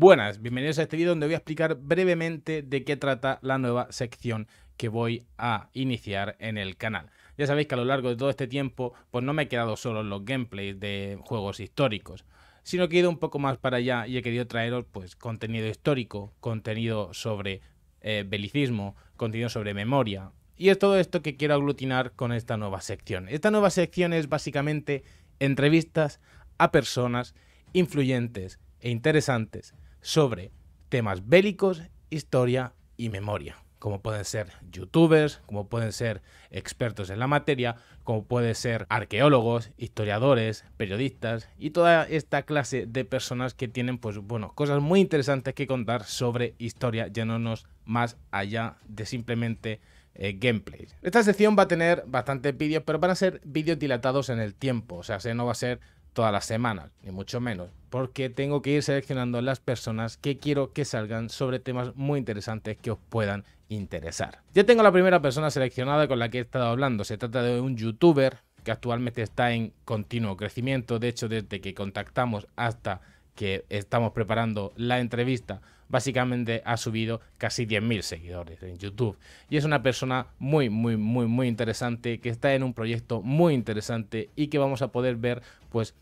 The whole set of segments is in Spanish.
Buenas, bienvenidos a este vídeo donde voy a explicar brevemente de qué trata la nueva sección que voy a iniciar en el canal. Ya sabéis que a lo largo de todo este tiempo pues no me he quedado solo en los gameplays de juegos históricos, sino que he ido un poco más para allá y he querido traeros pues contenido histórico, contenido sobre eh, belicismo, contenido sobre memoria. Y es todo esto que quiero aglutinar con esta nueva sección. Esta nueva sección es básicamente entrevistas a personas influyentes e interesantes sobre temas bélicos, historia y memoria, como pueden ser youtubers, como pueden ser expertos en la materia, como pueden ser arqueólogos, historiadores, periodistas y toda esta clase de personas que tienen pues bueno, cosas muy interesantes que contar sobre historia, nos más allá de simplemente eh, gameplay. Esta sección va a tener bastantes vídeos, pero van a ser vídeos dilatados en el tiempo, o sea, no va a ser todas las semanas, ni mucho menos, porque tengo que ir seleccionando las personas que quiero que salgan sobre temas muy interesantes que os puedan interesar. Ya tengo la primera persona seleccionada con la que he estado hablando, se trata de un youtuber que actualmente está en continuo crecimiento, de hecho desde que contactamos hasta que estamos preparando la entrevista, básicamente ha subido casi 10.000 seguidores en YouTube. Y es una persona muy, muy, muy, muy interesante, que está en un proyecto muy interesante y que vamos a poder ver, pues,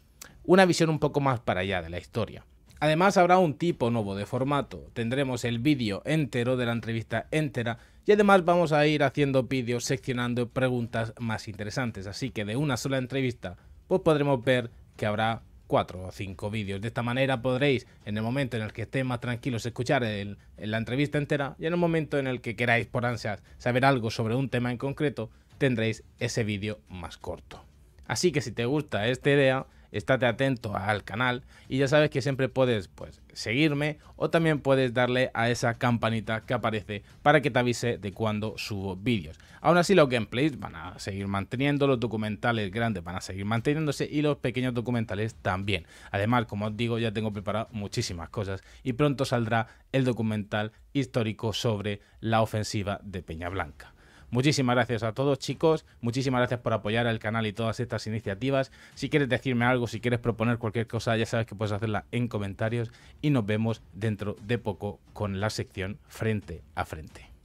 una visión un poco más para allá de la historia. Además habrá un tipo nuevo de formato, tendremos el vídeo entero de la entrevista entera y además vamos a ir haciendo vídeos seccionando preguntas más interesantes, así que de una sola entrevista pues podremos ver que habrá cuatro o cinco vídeos. De esta manera podréis, en el momento en el que estéis más tranquilos, escuchar la entrevista entera y en el momento en el que queráis por ansias saber algo sobre un tema en concreto, tendréis ese vídeo más corto. Así que si te gusta esta idea, estate atento al canal y ya sabes que siempre puedes pues seguirme o también puedes darle a esa campanita que aparece para que te avise de cuando subo vídeos. Aún así los gameplays van a seguir manteniendo, los documentales grandes van a seguir manteniéndose y los pequeños documentales también. Además, como os digo, ya tengo preparado muchísimas cosas y pronto saldrá el documental histórico sobre la ofensiva de Peña Blanca. Muchísimas gracias a todos, chicos. Muchísimas gracias por apoyar al canal y todas estas iniciativas. Si quieres decirme algo, si quieres proponer cualquier cosa, ya sabes que puedes hacerla en comentarios. Y nos vemos dentro de poco con la sección frente a frente.